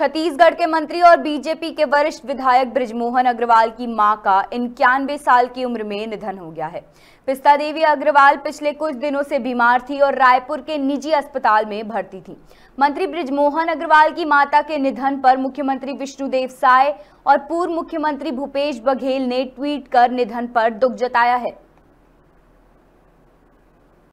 छत्तीसगढ़ के मंत्री और बीजेपी के वरिष्ठ विधायक ब्रिजमोहन अग्रवाल की मां का इक्यानवे साल की उम्र में निधन हो गया है पिस्ता देवी अग्रवाल पिछले कुछ दिनों से बीमार थी और रायपुर के निजी अस्पताल में भर्ती थी मंत्री ब्रिजमोहन अग्रवाल की माता के निधन पर मुख्यमंत्री विष्णुदेव साय और पूर्व मुख्यमंत्री भूपेश बघेल ने ट्वीट कर निधन पर दुख जताया है